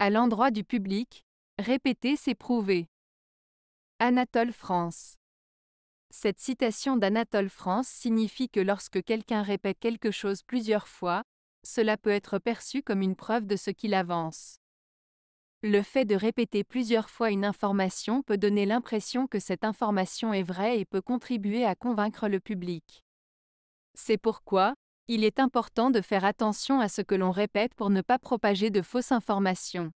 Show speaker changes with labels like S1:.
S1: à l'endroit du public, répéter c'est prouver. Anatole France. Cette citation d'Anatole France signifie que lorsque quelqu'un répète quelque chose plusieurs fois, cela peut être perçu comme une preuve de ce qu'il avance. Le fait de répéter plusieurs fois une information peut donner l'impression que cette information est vraie et peut contribuer à convaincre le public. C'est pourquoi, il est important de faire attention à ce que l'on répète pour ne pas propager de fausses
S2: informations.